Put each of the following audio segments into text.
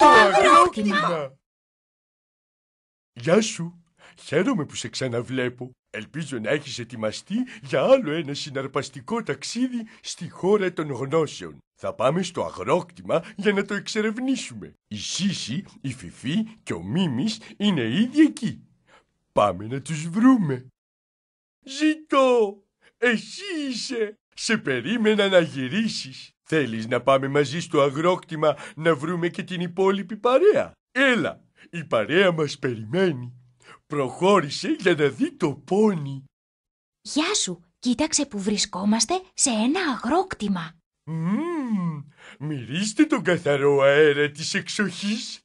Το αγρόκτημα! Γεια σου! Χαίρομαι που σε ξαναβλέπω. Ελπίζω να έχεις ετοιμαστεί για άλλο ένα συναρπαστικό ταξίδι στη χώρα των γνώσεων. Θα πάμε στο αγρόκτημα για να το εξερευνήσουμε. Η Σύση, η Φιφή και ο Μίμης είναι ήδη εκεί. Πάμε να τους βρούμε. Ζητώ! Εσύ είσαι! Σε περίμενα να γυρίσεις. Θέλεις να πάμε μαζί στο αγρόκτημα να βρούμε και την υπόλοιπη παρέα. Έλα, η παρέα μας περιμένει. Προχώρησε για να δει το πόνι. Γεια σου, κοίταξε που βρισκόμαστε σε ένα αγρόκτημα. Μμμ, μυρίστε τον καθαρό αέρα της εξοχής.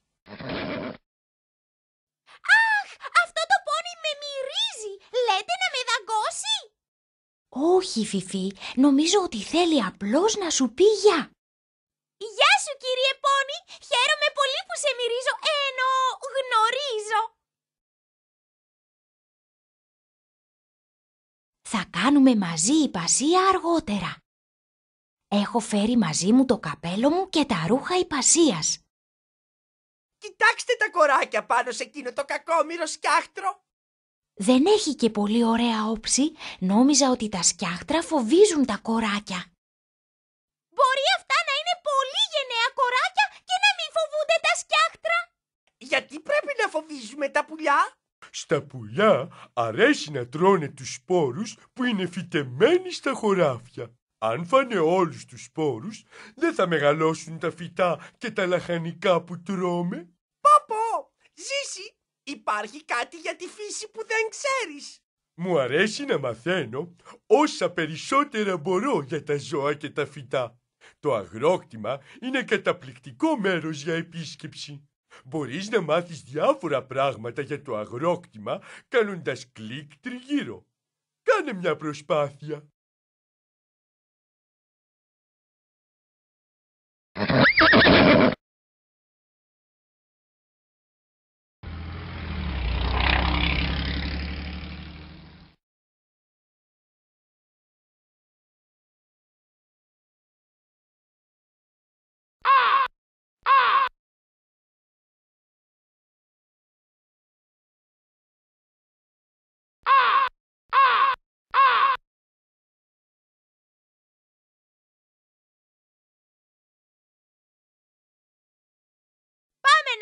Όχι, Φιφί, νομίζω ότι θέλει απλώς να σου πει γεια. Γεια σου, κύριε Πόνι. Χαίρομαι πολύ που σε μυρίζω, ενώ γνωρίζω. Θα κάνουμε μαζί υπασία αργότερα. Έχω φέρει μαζί μου το καπέλο μου και τα ρούχα υπασίας. Κοιτάξτε τα κοράκια πάνω σε εκείνο το κακόμοιρο σκιάχτρο. Δεν έχει και πολύ ωραία όψη. Νόμιζα ότι τα σκιάχτρα φοβίζουν τα κοράκια. Μπορεί αυτά να είναι πολύ γενναία κοράκια και να μην φοβούνται τα σκιάχτρα. Γιατί πρέπει να φοβίζουμε τα πουλιά. Στα πουλιά αρέσει να τρώνε τους σπόρους που είναι φυτεμένοι στα χωράφια. Αν φάνε όλους τους σπόρους, δεν θα μεγαλώσουν τα φυτά και τα λαχανικά που τρώμε. Πω πω, ζήσει, Υπάρχει κάτι για τη φύση που δεν ξέρεις. Μου αρέσει να μαθαίνω όσα περισσότερα μπορώ για τα ζώα και τα φυτά. Το αγρόκτημα είναι καταπληκτικό μέρος για επίσκεψη. Μπορείς να μάθεις διάφορα πράγματα για το αγρόκτημα κάνοντας κλικ τριγύρω. Κάνε μια προσπάθεια.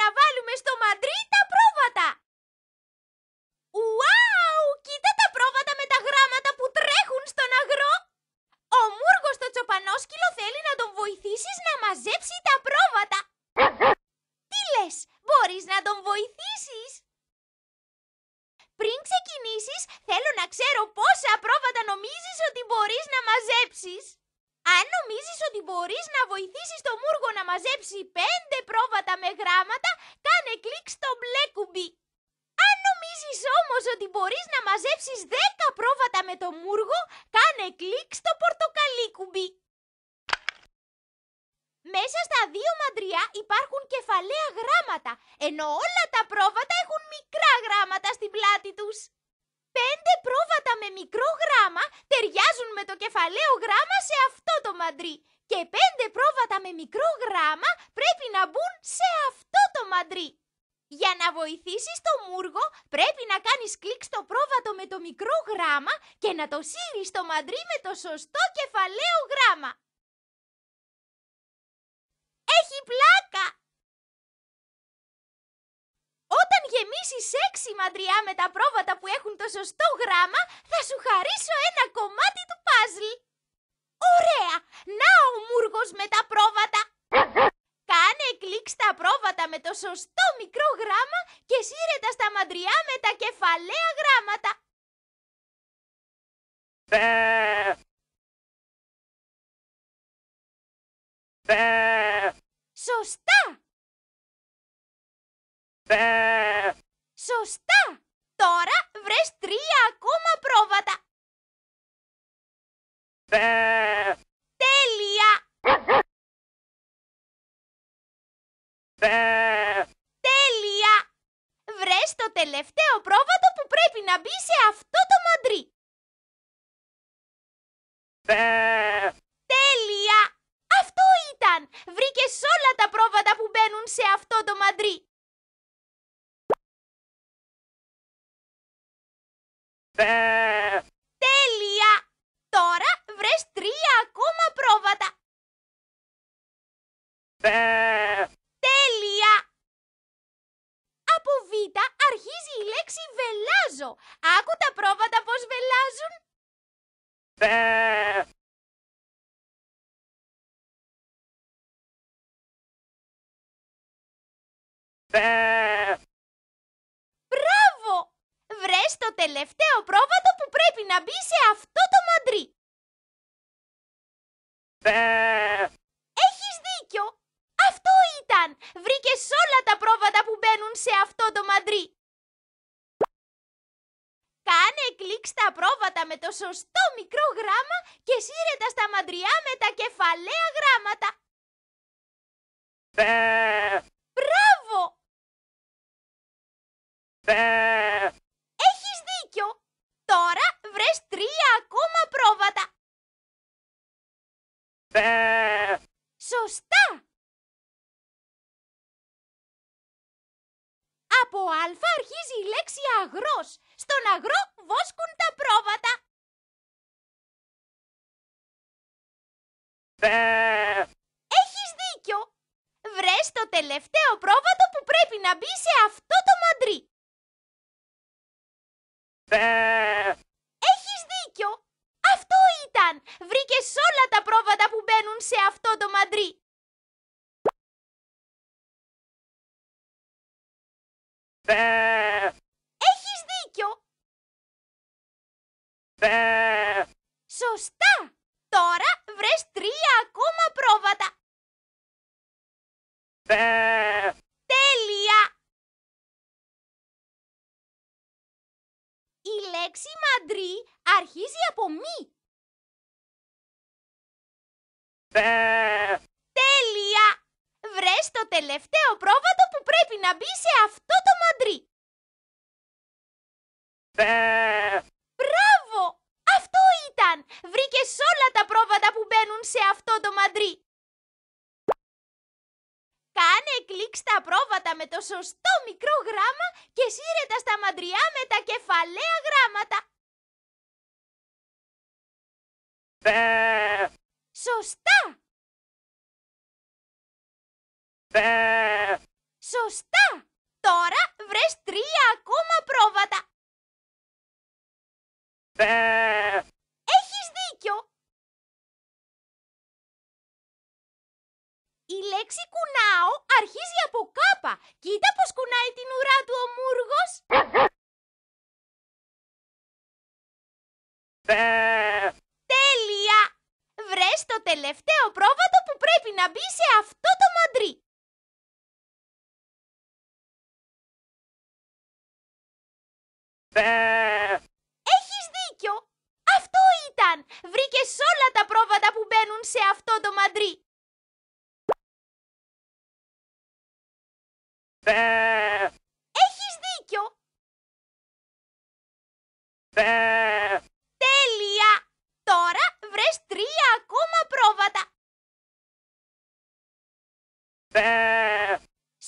να βάλουμε στο μαντρί τα πρόβατα. Ουάου! Κοίτα τα πρόβατα με τα γράμματα που τρέχουν στον αγρό. Ο Μούργος το τσοπανόσκυλο θέλει να τον βοηθήσεις να μαζέψει τα πρόβατα. Τι λες, μπορείς να τον βοηθήσεις. Πριν ξεκινήσεις, θέλω να ξέρω πόσα πρόβατα νομίζεις ότι μπορείς να μαζέψεις. Αν νομίζεις ότι μπορείς να βοηθήσεις το Μούργο να μαζέψει πέντε πρόβατα με γράμματα, κάνε κλικ στο μπλε κουμπί. Αν νομίζεις όμως ότι μπορείς να μαζέψεις δέκα πρόβατα με το Μούργο, κάνε κλικ στο πορτοκαλί κουμπί. Μέσα στα δύο μαντριά υπάρχουν κεφαλαία γράμματα, ενώ όλα τα πρόβατα έχουν μικρά γράμματα στην πλάτη τους πέντε πρόβατα με μικρό γράμμα ταιριάζουν με το κεφαλαίο γράμμα σε αυτό το μαντρί. Και πέντε πρόβατα με μικρό γράμμα πρέπει να μπουν σε αυτό το μαντρί. Για να βοηθήσεις το μούργο πρέπει να κάνεις κλικ στο πρόβατο με το μικρό γράμμα και να το σύρεις στο μαντρί με το σωστό κεφαλαίο γράμμα. Έχει πλάκα! Όταν γεμίσεις έξι μαντριά με τα πρόβατα που έχουν το σωστό γράμμα, θα σου χαρίσω ένα κομμάτι του παζλ. Ωραία! Να ο Μούργος με τα πρόβατα! Κάνε κλικ στα πρόβατα με το σωστό μικρό γράμμα και σύρε στα μαντριά με τα κεφαλαία γράμματα. Σωστά! Σωστά! Τώρα βρες τρία ακόμα πρόβατα. Ε. Τέλεια! Ε. Τέλεια! Βρες το τελευταίο πρόβατο που πρέπει να μπει σε αυτό το μαντρί. Ε. τελευταίο πρόβατο που πρέπει να μπει σε αυτό το μαντρί. Έχεις δίκιο. Αυτό ήταν. Βρήκες όλα τα πρόβατα που μπαίνουν σε αυτό το μαντρί. Κάνε κλικ στα πρόβατα με το σωστό μικρό γράμμα και σύρετα τα στα μαντριά με τα κεφαλαία γράμματα. Μπράβο! Σωστά! Από α αρχίζει η λέξη αγρός. Στον αγρό βόσκουν τα πρόβατα. Έχεις δίκιο. Βρες το τελευταίο πρόβατο που πρέπει να μπει σε αυτό το μαντρί. Ε, ήταν. Βρήκες όλα τα πρόβατα που μπαίνουν σε αυτό το μαντρί. Έχεις δίκιο. Σωστά. Τώρα βρες τρία ακόμα πρόβατα. Τέλεια. Η λέξη μαντρί αρχίζει από μη Τέλεια! Βρες το τελευταίο πρόβατο που πρέπει να μπει σε αυτό το μαντρί. Μπράβο! Αυτό ήταν! Βρήκες όλα τα πρόβατα που μπαίνουν σε αυτό το μαντρί. Κάνε κλικ στα πρόβατα με το σωστό μικρό γράμμα και σύρε στα μαντριά με τα κεφαλαία γράμματα. Σωστά! Ε. Σωστά! Τώρα βρες τρία ακόμα πρόβατα. Έχει Έχεις δίκιο. Η λέξη κουνάω αρχίζει από κάπα. Κοίτα πως κουνάει την το τελευταίο πρόβατο που πρέπει να μπει σε αυτό το μαντρί. Έχεις δίκιο. Αυτό ήταν. Βρήκες όλα τα πρόβατα που μπαίνουν σε αυτό το μαντρί. Έχεις δίκιο τρία ακόμα πρόβατα.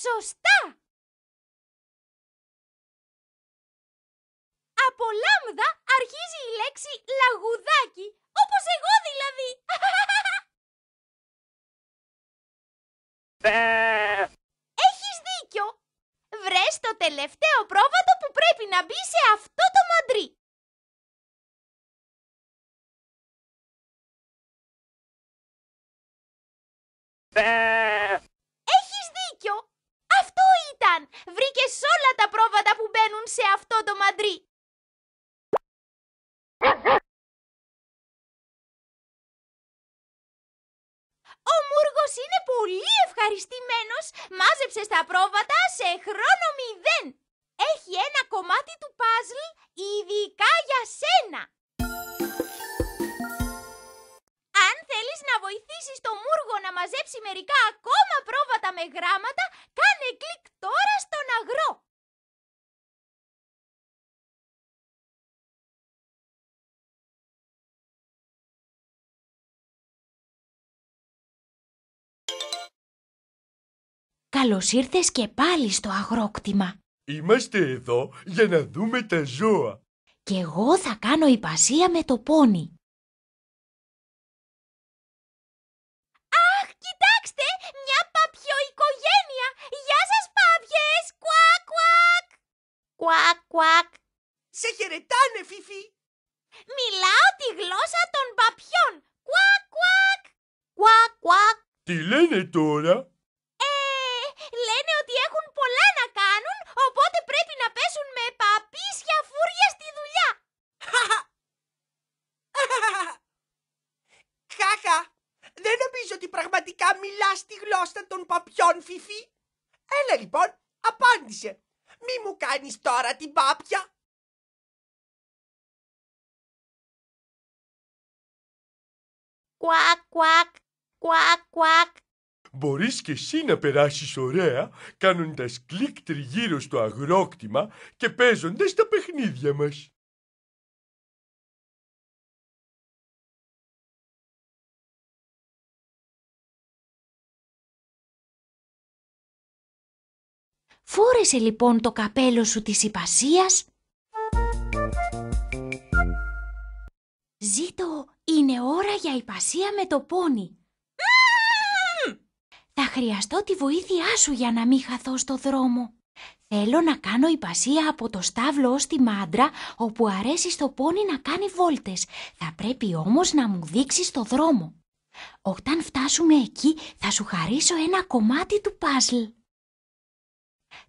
Σωστά! Από λάμδα αρχίζει η λέξη λαγουδάκι, όπως εγώ δηλαδή. Ε... Έχεις δίκιο. Βρες το τελευταίο πρόβατο που πρέπει να μπει σε αυτό το μαντρί. Ε, Έχεις δίκιο. Αυτό ήταν. Βρήκες όλα τα πρόβατα που μπαίνουν σε αυτό το μαντρί. Ο Μούργος είναι πολύ ευχαριστημένος. Μάζεψε τα πρόβατα σε χρόνο μηδέν. Έχει ένα κομμάτι του παζλ ειδικά για σένα θέλεις να βοηθήσεις το Μούργο να μαζέψει μερικά ακόμα πρόβατα με γράμματα, κάνε κλικ τώρα στον αγρό. Καλώς ήρθες και πάλι στο αγρόκτημα. Είμαστε εδώ για να δούμε τα ζώα. Κι εγώ θα κάνω υπασία με το πόνι. Κουάκ, κουάκ. Σε χαιρετάνε, Φίφι. Μιλάω τη γλώσσα των παπιών. Κουάκ, κουάκ. Κουάκ, κουάκ. Τι λένε τώρα. την πάπια. Κουάκ, κουάκ, Μπορείς και εσύ να περάσεις ωραία κάνοντας κλικ τριγύρω στο αγρόκτημα και παίζοντας τα παιχνίδια μας. Φόρεσε λοιπόν το καπέλο σου της υπασίας. Ζήτω, είναι ώρα για υπασία με το πόνι. Θα χρειαστώ τη βοήθειά σου για να μην χαθώ στο δρόμο. Θέλω να κάνω υπασία από το στάβλο ως τη μάντρα, όπου αρέσει στο πόνι να κάνει βόλτες. Θα πρέπει όμως να μου δείξεις το δρόμο. Όταν φτάσουμε εκεί θα σου χαρίσω ένα κομμάτι του παζλ.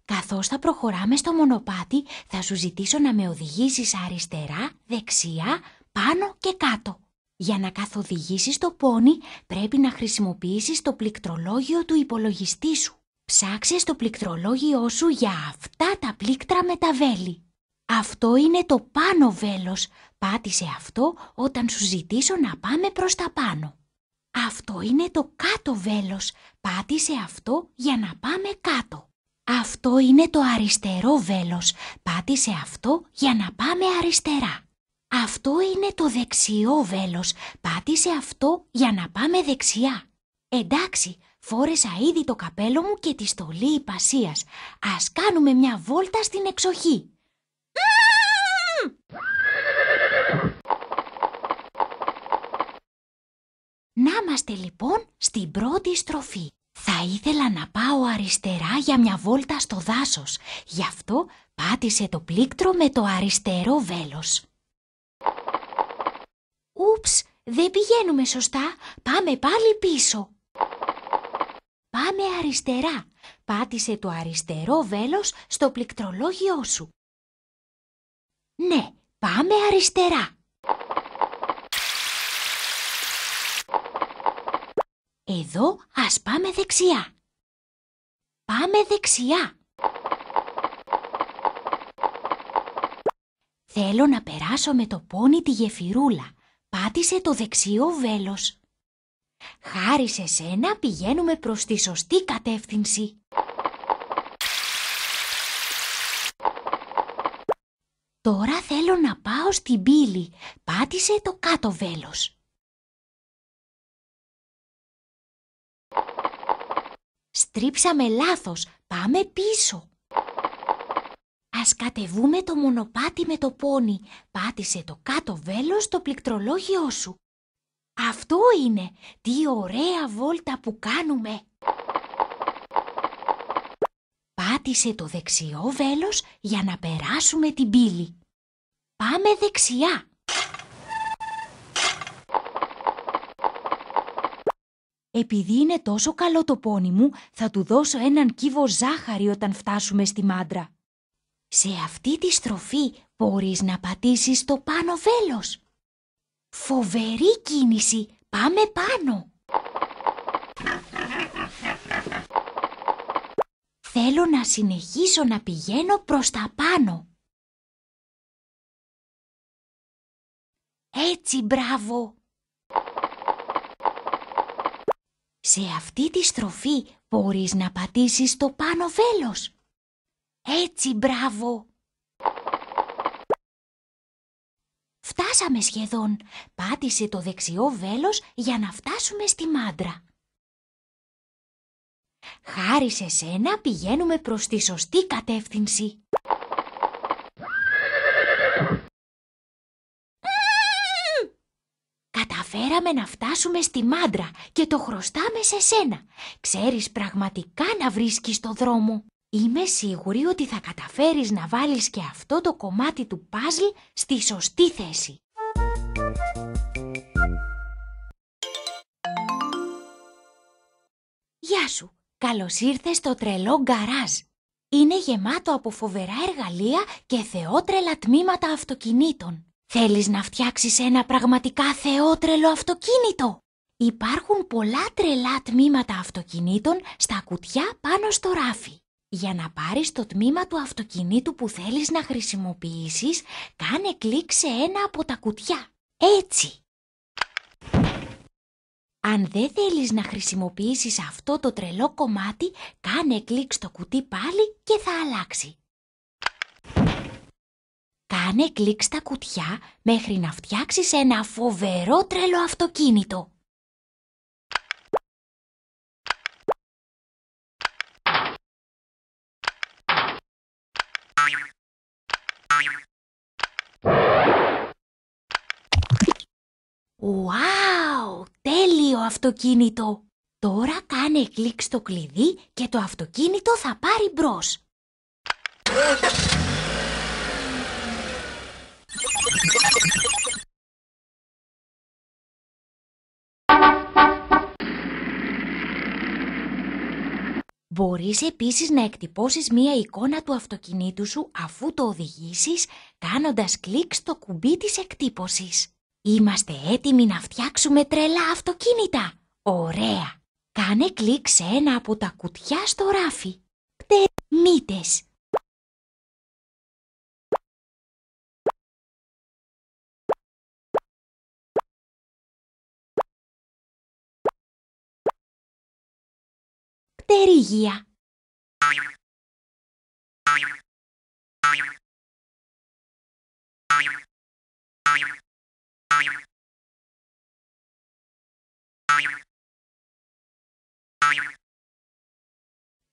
Καθώς θα προχωράμε στο μονοπάτι, θα σου ζητήσω να με οδηγήσεις αριστερά, δεξιά, πάνω και κάτω. Για να καθοδηγήσεις το πόνι, πρέπει να χρησιμοποιήσεις το πληκτρολόγιο του υπολογιστή σου. Ψάξε στο πληκτρολόγιο σου για αυτά τα πλήκτρα με τα βέλη. Αυτό είναι το πάνω βέλος. Πάτησε αυτό όταν σου ζητήσω να πάμε προς τα πάνω. Αυτό είναι το κάτω βέλος. Πάτησε αυτό για να πάμε κάτω. Αυτό είναι το αριστερό βέλος. Πάτησε αυτό για να πάμε αριστερά. Αυτό είναι το δεξιό βέλος. Πάτησε αυτό για να πάμε δεξιά. Εντάξει, φόρεσα ήδη το καπέλο μου και τη στολή υπασίας. Ας κάνουμε μια βόλτα στην εξοχή. Να είμαστε λοιπόν στην πρώτη στροφή. Θα ήθελα να πάω αριστερά για μια βόλτα στο δάσος. Γι' αυτό πάτησε το πλήκτρο με το αριστερό βέλος. Ούψ, δεν πηγαίνουμε σωστά. Πάμε πάλι πίσω. Πάμε αριστερά. Πάτησε το αριστερό βέλος στο πληκτρολόγιο σου. Ναι, πάμε αριστερά. Εδώ ας πάμε δεξιά. Πάμε δεξιά. Θέλω να περάσω με το πόνι τη γεφυρούλα. Πάτησε το δεξιό βέλος. Χάρη σε σένα πηγαίνουμε προς τη σωστή κατεύθυνση. Τώρα θέλω να πάω στην πύλη. Πάτησε το κάτω βέλος. Στρίψαμε λάθος. Πάμε πίσω. Ας κατεβούμε το μονοπάτι με το πόνι. Πάτησε το κάτω βέλος στο πληκτρολόγιό σου. Αυτό είναι. Τι ωραία βόλτα που κάνουμε. Πάτησε το δεξιό βέλος για να περάσουμε την πύλη. Πάμε δεξιά. Επειδή είναι τόσο καλό το πόνι μου, θα του δώσω έναν κύβο ζάχαρη όταν φτάσουμε στη μάντρα. Σε αυτή τη στροφή μπορείς να πατήσεις το πάνω βέλος. Φοβερή κίνηση! Πάμε πάνω! Θέλω να συνεχίσω να πηγαίνω προς τα πάνω. Έτσι, μπράβο! Σε αυτή τη στροφή μπορείς να πατήσεις το πάνω βέλος. Έτσι, μπράβο! Φτάσαμε σχεδόν. Πάτησε το δεξιό βέλος για να φτάσουμε στη μάντρα. Χάρη σε σένα πηγαίνουμε προς τη σωστή κατεύθυνση. θέλαμε να φτάσουμε στη μάντρα και το χρωστάμε σε σένα. Ξέρεις πραγματικά να βρίσκεις το δρόμο. Είμαι σίγουρη ότι θα καταφέρεις να βάλεις και αυτό το κομμάτι του παζλ στη σωστή θέση. Γεια σου, καλώς ήρθες στο τρελό γκαράζ. Είναι γεμάτο από φοβερά εργαλεία και θεότρελα τμήματα αυτοκινήτων. Θέλεις να φτιάξεις ένα πραγματικά θεότρελο αυτοκίνητο. Υπάρχουν πολλά τρελά τμήματα αυτοκινήτων στα κουτιά πάνω στο ράφι. Για να πάρεις το τμήμα του αυτοκινήτου που θέλεις να χρησιμοποιήσεις, κάνε κλικ σε ένα από τα κουτιά. Έτσι. Αν δεν θέλεις να χρησιμοποιήσεις αυτό το τρελό κομμάτι, κάνε κλικ στο κουτί πάλι και θα αλλάξει. Κάνε κλικ στα κουτιά μέχρι να φτιάξεις ένα φοβερό τρελό αυτοκίνητο. Wow! Τέλειο αυτοκίνητο! Τώρα κάνε κλικ στο κλειδί και το αυτοκίνητο θα πάρει μπρος. Μπορείς επίσης να εκτυπώσεις μία εικόνα του αυτοκινήτου σου αφού το οδηγήσεις κάνοντας κλικ στο κουμπί της εκτύπωσης. Είμαστε έτοιμοι να φτιάξουμε τρελά αυτοκίνητα! Ωραία! Κάνε κλικ σε ένα από τα κουτιά στο ράφι. Πτερνίτες! πτερήγια.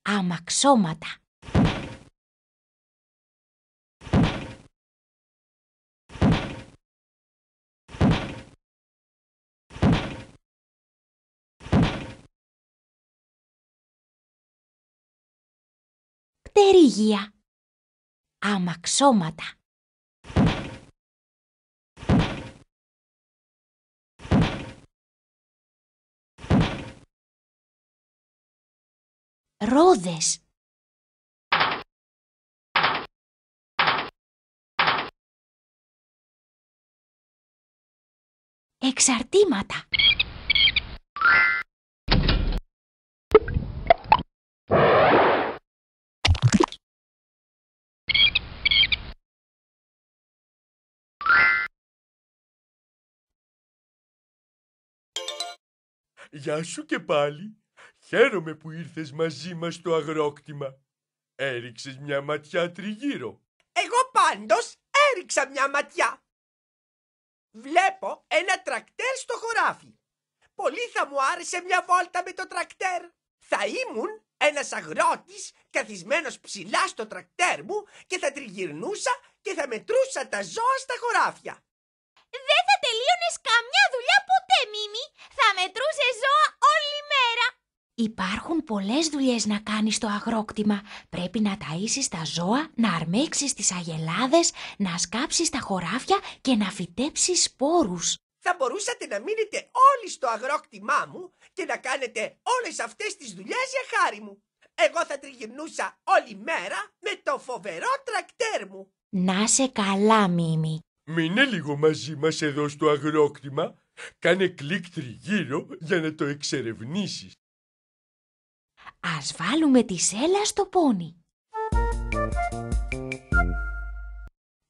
Αμαξώματα. πτερίγια. Αμαξώματα. Ρόδες. Εξαρτήματα. «Γεια σου και πάλι. Χαίρομαι που ήρθες μαζί μας στο αγρόκτημα. Έριξες μια ματιά τριγύρω». «Εγώ πάντως έριξα μια ματιά. Βλέπω ένα τρακτέρ στο χωράφι. Πολύ θα μου άρεσε μια βόλτα με το τρακτέρ. Θα ήμουν ένας αγρότης καθισμένος ψηλά στο τρακτέρ μου και θα τριγυρνούσα και θα μετρούσα τα ζώα στα χωράφια. Δεν θα τελείωνες καμιά Μίμη, θα μετρούσε ζώα όλη μέρα. Υπάρχουν πολλές δουλειές να κάνεις στο αγρόκτημα. Πρέπει να ταΐσεις τα ζώα, να αρμέξεις τις αγελάδες, να σκάψεις τα χωράφια και να φυτέψεις σπόρους. Θα μπορούσατε να μείνετε όλοι στο αγρόκτημά μου και να κάνετε όλες αυτές τις δουλειές για χάρη μου. Εγώ θα τριγυρνούσα όλη μέρα με το φοβερό τρακτέρ μου. Να σε καλά, Μίμη. Μείνε λίγο μαζί μας εδώ στο αγρόκτημα Κάνε κλικ τριγύρω για να το εξερευνήσεις. Ας βάλουμε τη σέλα στο πόνι.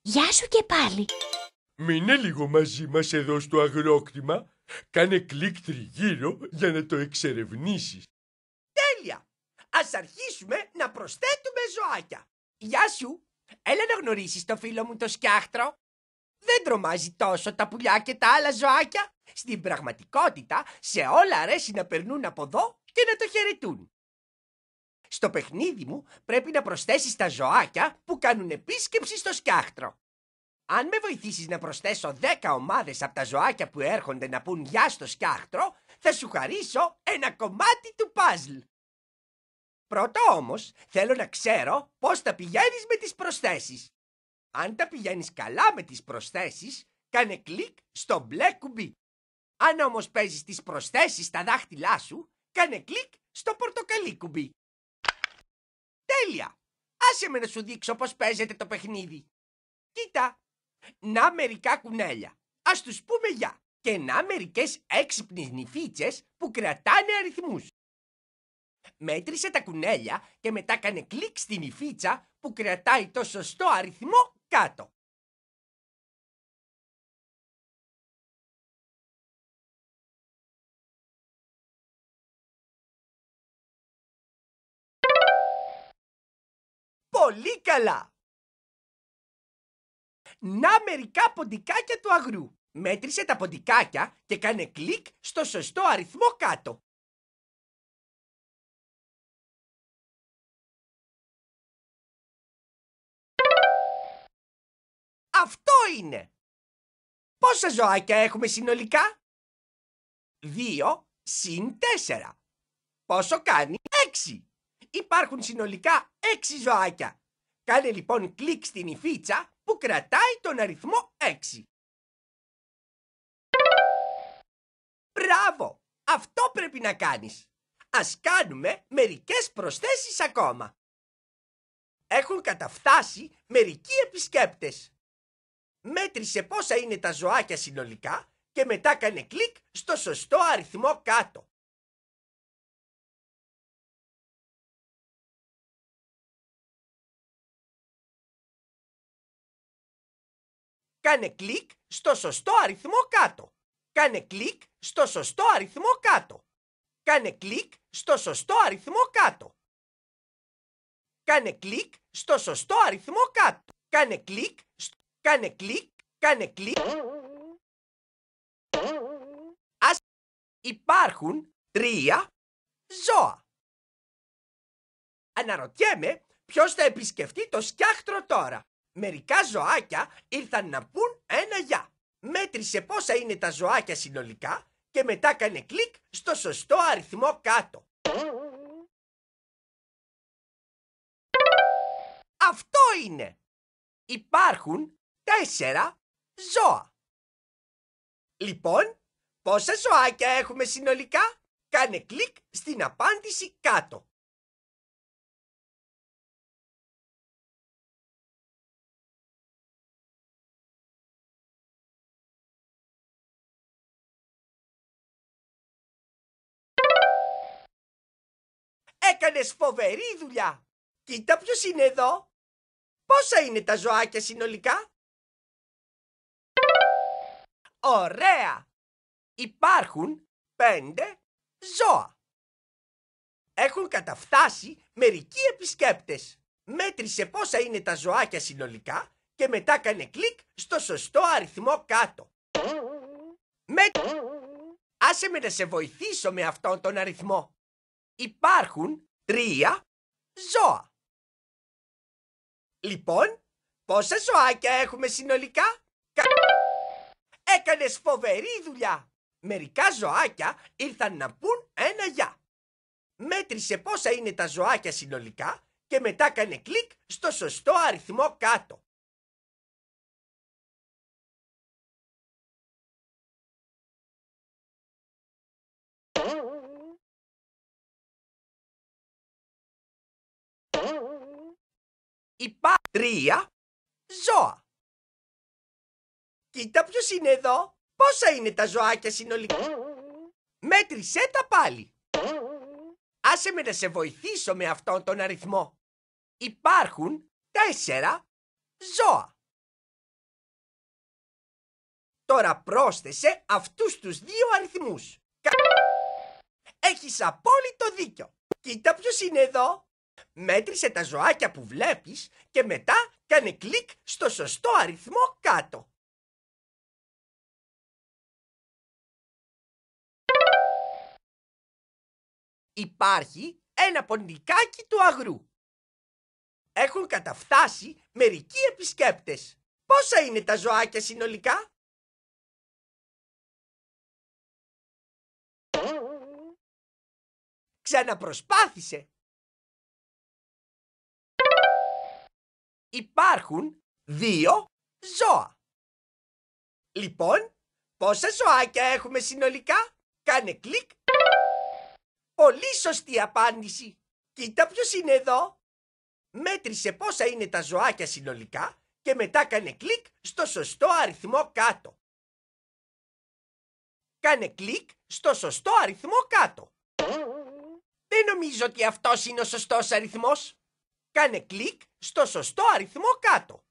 Γεια σου και πάλι. Μείνε λίγο μαζί μας εδώ στο αγρόκτημα. Κάνε κλικ τριγύρω για να το εξερευνήσεις. Τέλεια! Ας αρχίσουμε να προσθέτουμε ζωάκια. Γεια σου! Έλα να γνωρίσεις το φίλο μου το σκιάχτρο. Δεν τρομάζει τόσο τα πουλιά και τα άλλα ζωάκια. Στην πραγματικότητα, σε όλα αρέσει να περνούν από εδώ και να το χαιρετούν. Στο παιχνίδι μου πρέπει να προσθέσεις τα ζωάκια που κάνουν επίσκεψη στο σκιάχτρο. Αν με βοηθήσεις να προσθέσω 10 ομάδες από τα ζωάκια που έρχονται να πούν γεια στο σκιάχτρο, θα σου χαρίσω ένα κομμάτι του παζλ. Πρώτα όμως θέλω να ξέρω πώς τα πηγαίνεις με τις προσθέσεις. Αν τα πηγαίνεις καλά με τις προσθέσεις, κάνε κλικ στο μπλε κουμπί. Αν όμως παίζεις τις προσθέσεις στα δάχτυλά σου, κάνε κλικ στο πορτοκαλί κουμπί. Τέλεια! Άσε με να σου δείξω πώς παίζεται το παιχνίδι. Κοίτα! Να μερικά κουνέλια. Ας τους πούμε γεια. Και να μερικές έξυπνες νυφίτσες που κρατάνε αριθμούς. Μέτρησε τα κουνέλια και μετά κάνε κλικ στην νυφίτσα που κρατάει το σωστό αριθμό κάτω. Πολύ καλά! Να μερικά ποντικάκια του αγρού. Μέτρησε τα ποντικάκια και κάνε κλικ στο σωστό αριθμό κάτω. Αυτό είναι! Πόσα ζωάκια έχουμε συνολικά? Δύο συν τέσσερα. Πόσο κάνει έξι υπάρχουν συνολικά 6 ζωάκια. Κάνε λοιπόν κλικ στην υφίτσα που κρατάει τον αριθμό 6. Μπράβο! Αυτό πρέπει να κάνεις. Ας κάνουμε μερικές προσθέσεις ακόμα. Έχουν καταφτάσει μερικοί επισκέπτες. Μέτρησε πόσα είναι τα ζωάκια συνολικά και μετά κάνε κλικ στο σωστό αριθμό κάτω. Κάνε κλικ στο σωστό αριθμό κάτω. Κάνε κλικ στο σωστό αριθμό κάτω. Κάνε κλικ στο σωστό αριθμό κάτω. Κάνε κλικ στο σωστό αριθμό κάτω. Κάνε κλικ, κάνε κλικ, κάνε κλικ. Ας υπάρχουν τρία ζώα. Αναρωτιέμαι ποιος θα επισκεφτεί το σκιάχτρο τώρα μερικά ζωάκια ήρθαν να πούν ένα «Για». Μέτρησε πόσα είναι τα ζωάκια συνολικά και μετά κάνε κλικ στο σωστό αριθμό κάτω. Αυτό είναι. Υπάρχουν τέσσερα ζώα. Λοιπόν, πόσα ζωάκια έχουμε συνολικά? Κάνε κλικ στην απάντηση κάτω. Έκανες φοβερή δουλειά. Κοίτα ποιος είναι εδώ. Πόσα είναι τα ζωάκια συνολικά. Ωραία. Υπάρχουν πέντε ζώα. Έχουν καταφτάσει μερικοί επισκέπτες. Μέτρησε πόσα είναι τα ζωάκια συνολικά και μετά κάνε κλικ στο σωστό αριθμό κάτω. Με... Άσε με να σε βοηθήσω με αυτόν τον αριθμό υπάρχουν τρία ζώα. Λοιπόν, πόσα ζωάκια έχουμε συνολικά? Έκανες φοβερή δουλειά. Μερικά ζωάκια ήρθαν να πούν ένα γεια. Μέτρησε πόσα είναι τα ζωάκια συνολικά και μετά κάνε κλικ στο σωστό αριθμό Υπάρχουν Τρία ζώα. Κοίτα ποιος είναι εδώ. Πόσα είναι τα ζωάκια συνολικά. Μέτρησέ τα πάλι. Άσε με να σε βοηθήσω με αυτόν τον αριθμό. Υπάρχουν τέσσερα ζώα. Τώρα πρόσθεσε αυτούς τους δύο αριθμούς. Έχεις απόλυτο δίκιο. Κοίτα ποιος είναι εδώ μέτρησε τα ζωάκια που βλέπεις και μετά κάνε κλικ στο σωστό αριθμό κάτω. Υπάρχει ένα ποντικάκι του αγρού. Έχουν καταφτάσει μερικοί επισκέπτες. Πόσα είναι τα ζωάκια συνολικά? Ξαναπροσπάθησε. υπάρχουν δύο ζώα. Λοιπόν, πόσα ζωάκια έχουμε συνολικά? Κάνε κλικ. Πολύ σωστή απάντηση. Κοίτα ποιος είναι εδώ. Μέτρησε πόσα είναι τα ζωάκια συνολικά και μετά κάνε κλικ στο σωστό αριθμό κάτω. Κάνε κλικ στο σωστό αριθμό κάτω. Δεν νομίζω ότι αυτός είναι ο σωστός αριθμός. Κάνε κλικ στο σωστό αριθμό κάτω.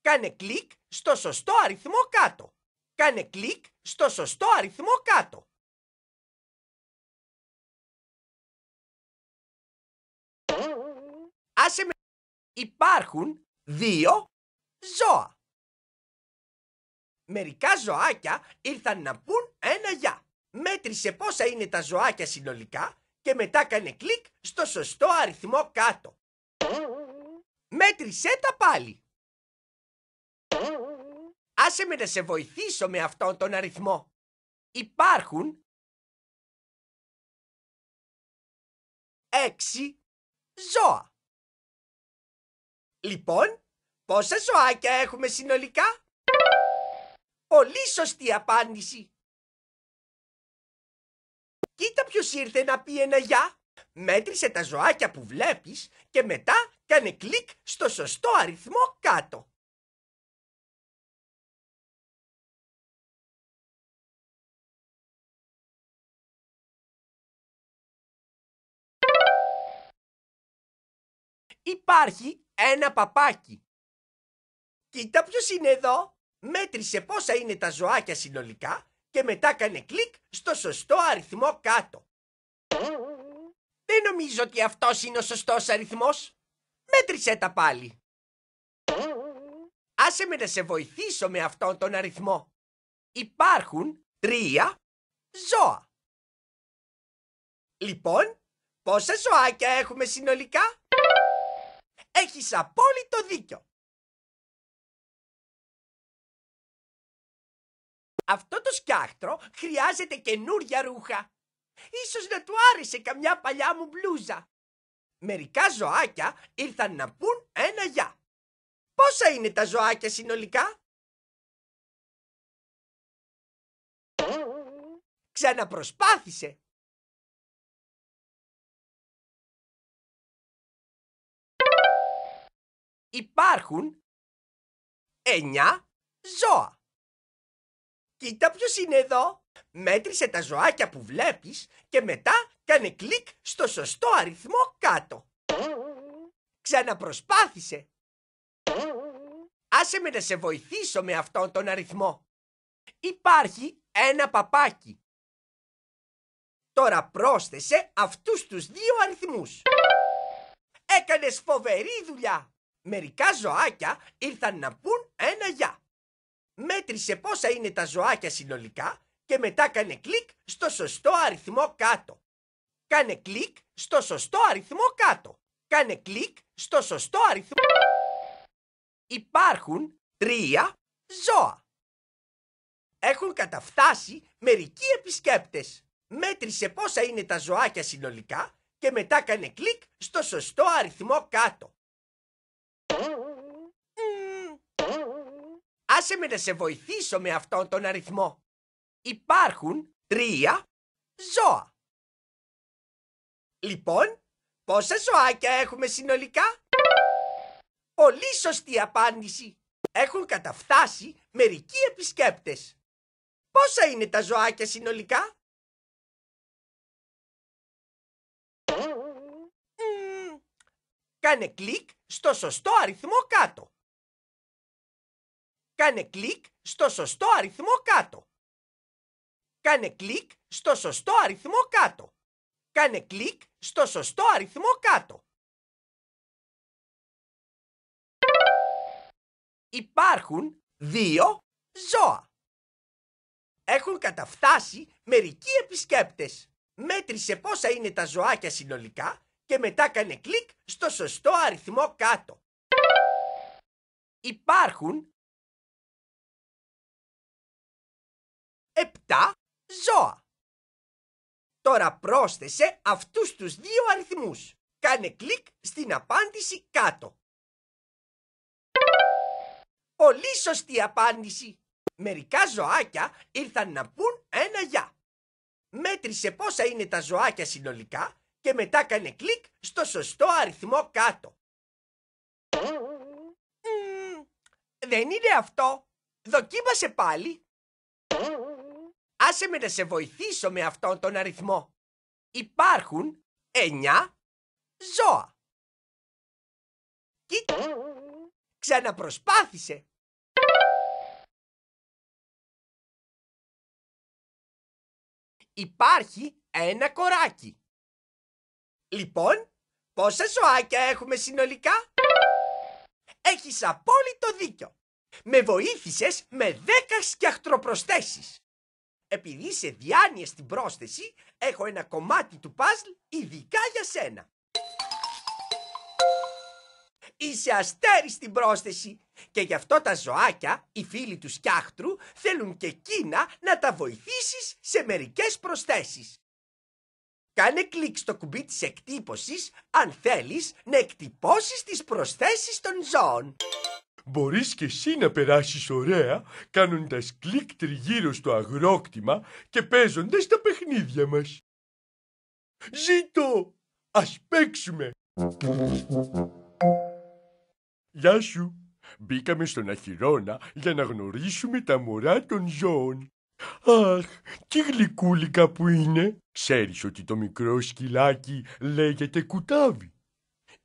Κάνε κλικ στο σωστό αριθμό κάτω. Κάνε κλικ στο σωστό αριθμό κάτω. Άσε με... Υπάρχουν δύο ζώα. Μερικά ζωάκια ήρθαν να πούν ένα γεια. Μέτρησε πόσα είναι τα ζωάκια συνολικά και μετά κάνε κλικ στο σωστό αριθμό κάτω. Μέτρησέ τα πάλι. Άσε με να σε βοηθήσω με αυτόν τον αριθμό. Υπάρχουν έξι ζώα. Λοιπόν, πόσα ζωάκια έχουμε συνολικά? Πολύ σωστή απάντηση. Κοίτα ποιος ήρθε να πει ένα γεια. Μέτρησε τα ζωάκια που βλέπεις και μετά κάνε κλικ στο σωστό αριθμό κάτω. Υπάρχει ένα παπάκι. Κοίτα ποιος είναι εδώ. Μέτρησε πόσα είναι τα ζωάκια συνολικά και μετά κάνε κλικ στο σωστό αριθμό κάτω. Δεν νομίζω ότι αυτός είναι ο σωστός αριθμός. Μέτρησέ τα πάλι. Άσε με να σε βοηθήσω με αυτόν τον αριθμό. Υπάρχουν τρία ζώα. Λοιπόν, πόσα ζωάκια έχουμε συνολικά? Έχεις απόλυτο δίκιο. Αυτό το σκιάχτρο χρειάζεται καινούρια ρούχα. Ίσως να του άρεσε καμιά παλιά μου μπλούζα. Μερικά ζωάκια ήρθαν να πούν ένα γεια. Πόσα είναι τα ζωάκια συνολικά? Ξαναπροσπάθησε. Υπάρχουν εννιά ζώα. Κοίτα ποιος είναι εδώ. Μέτρησε τα ζωάκια που βλέπεις και μετά κάνε κλικ στο σωστό αριθμό κάτω. Ξαναπροσπάθησε. Άσε με να σε βοηθήσω με αυτόν τον αριθμό. Υπάρχει ένα παπάκι. Τώρα πρόσθεσε αυτούς τους δύο αριθμούς. Έκανες φοβερή δουλειά. Μερικά ζωάκια ήρθαν να πούν ένα γεια μέτρησε πόσα είναι τα ζωάκια συνολικά και μετά κάνε κλικ στο σωστό αριθμό κάτω. Κάνε κλικ στο σωστό αριθμό κάτω. Κάνε κλικ στο σωστό αριθμό. Υπάρχουν τρία ζώα. Έχουν καταφτάσει μερικοί επισκέπτες. Μέτρησε πόσα είναι τα ζωάκια συνολικά και μετά κάνε κλικ στο σωστό αριθμό κάτω. Άσε με να σε βοηθήσω με αυτόν τον αριθμό. Υπάρχουν τρία ζώα. Λοιπόν, πόσα ζωάκια έχουμε συνολικά? Πολύ σωστή απάντηση. Έχουν καταφτάσει μερικοί επισκέπτες. Πόσα είναι τα ζωάκια συνολικά? Κάνε κλικ στο σωστό αριθμό κάτω. Κάνε κλικ στο σωστό αριθμό κάτω. Κάνε κλικ στο σωστό αριθμό κάτω. Κάνε κλικ στο σωστό αριθμό κάτω. Υπάρχουν δύο ζώα. Έχουν καταφτάσει μερικοί επισκέπτες. Μέτρησε πόσα είναι τα ζωάκια συνολικά και μετά κάνε κλικ στο σωστό αριθμό κάτω. Υπάρχουν επτά ζώα. Τώρα πρόσθεσε αυτούς τους δύο αριθμούς. Κάνε κλικ στην απάντηση κάτω. Πολύ σωστή απάντηση. Μερικά ζωάκια ήρθαν να πούν ένα γεια. Μέτρησε πόσα είναι τα ζωάκια συνολικά και μετά κάνε κλικ στο σωστό αριθμό κάτω. δεν είναι αυτό. Δοκίμασε πάλι. Άσε με να σε βοηθήσω με αυτόν τον αριθμό. Υπάρχουν εννιά ζώα. Κοίτα, ξαναπροσπάθησε. Υπάρχει ένα κοράκι. Λοιπόν, πόσα ζωάκια έχουμε συνολικά? Έχεις απόλυτο δίκιο. Με βοήθησες με δέκα σκιαχτροπροσθέσεις επειδή σε διάνοια στην πρόσθεση, έχω ένα κομμάτι του παζλ ειδικά για σένα. Είσαι αστέρι στην πρόσθεση και γι' αυτό τα ζωάκια, οι φίλοι του σκιάχτρου, θέλουν και εκείνα να τα βοηθήσεις σε μερικές προσθέσεις. Κάνε κλικ στο κουμπί της εκτύπωσης αν θέλεις να εκτυπώσεις τις προσθέσεις των ζώων. Μπορείς και εσύ να περάσεις ωραία κάνοντας κλικ τριγύρω στο αγρόκτημα και παίζοντας τα παιχνίδια μας. Ζήτω! Ας παίξουμε! Γεια σου! Μπήκαμε στον Αχυρώνα για να γνωρίσουμε τα μωρά των ζώων. Αχ, τι γλυκούλικα που είναι! Ξέρεις ότι το μικρό σκυλάκι λέγεται κουτάβι.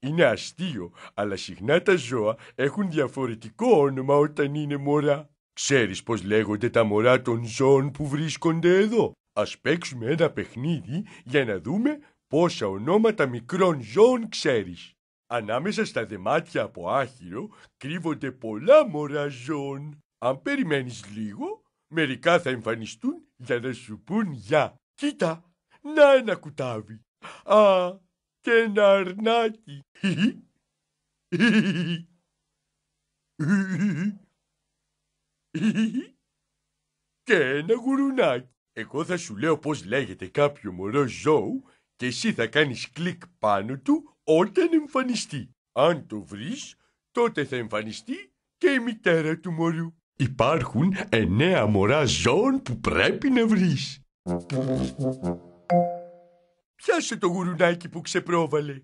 Είναι αστείο, αλλά συχνά τα ζώα έχουν διαφορετικό όνομα όταν είναι μωρά. Ξέρεις πως λέγονται τα μωρά των ζώων που βρίσκονται εδώ. Ας παίξουμε ένα παιχνίδι για να δούμε πόσα ονόματα μικρών ζώων ξέρεις. Ανάμεσα στα δεμάτια από άχυρο κρύβονται πολλά μωρά ζώων. Αν περιμένεις λίγο, μερικά θα εμφανιστούν για να σου πούν γεια. Κοίτα, να ένα κουτάβι. Α, και ένα αρνάκι. και ένα γουρουνάκι. Εγώ θα σου λέω πώς λέγεται κάποιο μωρό ζώο και εσύ θα κάνεις κλικ πάνω του όταν εμφανιστεί. Αν το βρεις, τότε θα εμφανιστεί και η μητέρα του μωρού. Υπάρχουν εννέα μωρά ζώων που πρέπει να βρεις. Πιάσε το γουρουνάκι που ξεπρόβαλε.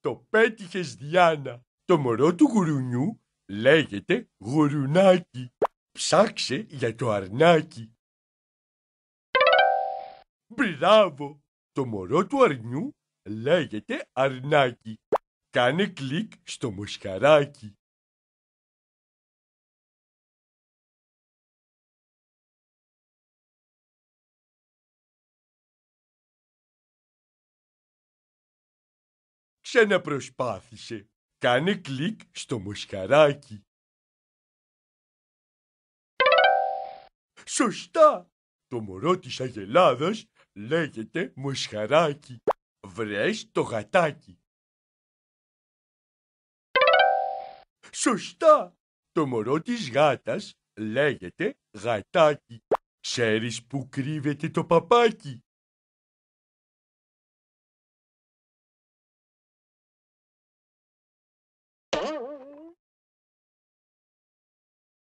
Το πέτυχες, Διάνα. Το μωρό του γουρουνιού λέγεται γουρουνάκι. Ψάξε για το αρνάκι. Μπράβο! Το μωρό του αρνιού λέγεται αρνάκι. Κάνε κλικ στο μοσχαράκι. ξαναπροσπάθησε. Κάνε κλικ στο μοσχαράκι. Σωστά! Το μωρό της Αγελάδας λέγεται μοσχαράκι. Βρες το γατάκι. Σωστά! Το μωρό της γάτας λέγεται γατάκι. Ξέρεις που κρύβεται το παπάκι.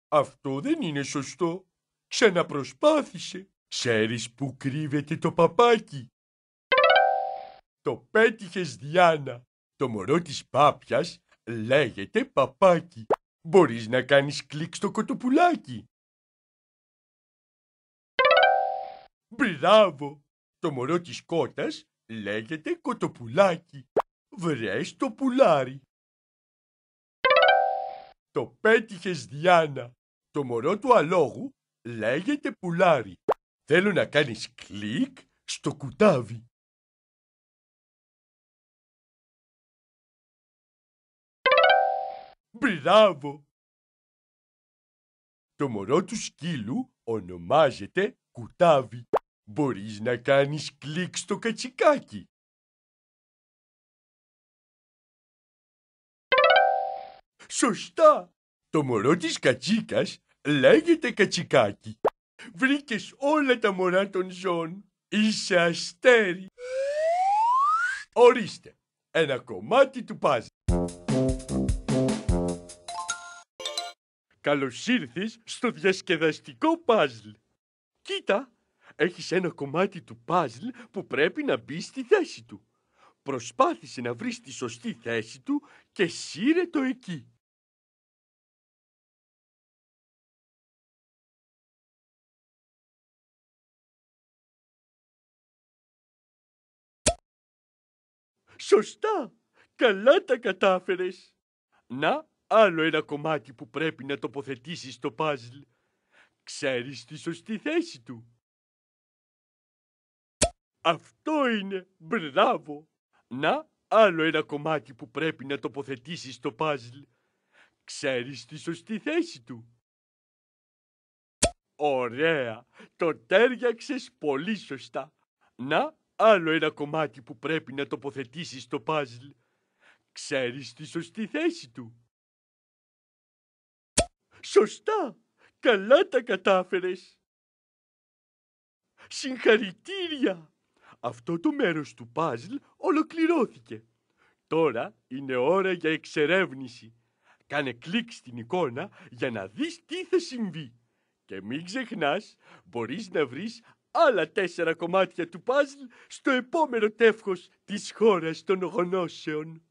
Αυτό δεν είναι σωστό. Ξαναπροσπάθησε. Ξέρεις που κρύβεται το παπάκι. Το πέτυχες, Διάνα. Το μωρό της πάπιας λέγεται παπάκι. Μπορείς να κάνεις κλικ στο κοτοπουλάκι. Μπράβο! Το μωρό της κότας λέγεται κοτοπουλάκι. Βρες το πουλάρι. Το πέτυχες Διάννα. Το μωρό του αλόγου λέγεται πουλάρι. Θέλω να κάνεις κλικ στο κουτάβι. Μπράβο! Το μωρό του σκύλου ονομάζεται κουτάβι. Μπορείς να κάνεις κλικ στο κατσικάκι. Σωστά. Το μωρό της κατσίκας λέγεται κατσικάκι. Βρήκες όλα τα μωρά των ζώων. Είσαι αστέρι. Ορίστε. Ένα κομμάτι του πάζλ. Καλώς ήρθες στο διασκεδαστικό πάζλ. Κοίτα, έχεις ένα κομμάτι του πάζλ που πρέπει να μπει στη θέση του. Προσπάθησε να βρεις τη σωστή θέση του και σύρε το εκεί. Σωστά! Καλά τα κατάφερες! Να, άλλο ένα κομμάτι που πρέπει να τοποθετήσεις στο παζλ. Ξέρεις τη σωστή θέση του. Αυτό είναι! Μπράβο! Να, άλλο ένα κομμάτι που πρέπει να τοποθετήσεις στο παζλ. Ξέρεις τη σωστή θέση του. Ωραία! Το τέριαξες πολύ σωστά. Να, Άλλο ένα κομμάτι που πρέπει να τοποθετήσεις στο παζλ. Ξέρεις τη σωστή θέση του. Σωστά! Καλά τα κατάφερες! Συγχαρητήρια! Αυτό το μέρος του παζλ ολοκληρώθηκε. Τώρα είναι ώρα για εξερεύνηση. Κάνε κλικ στην εικόνα για να δεις τι θα συμβεί. Και μην ξεχνάς, μπορείς να βρεις άλλα τέσσερα κομμάτια του παζλ στο επόμενο τεύχος της χώρας των γνώσεων.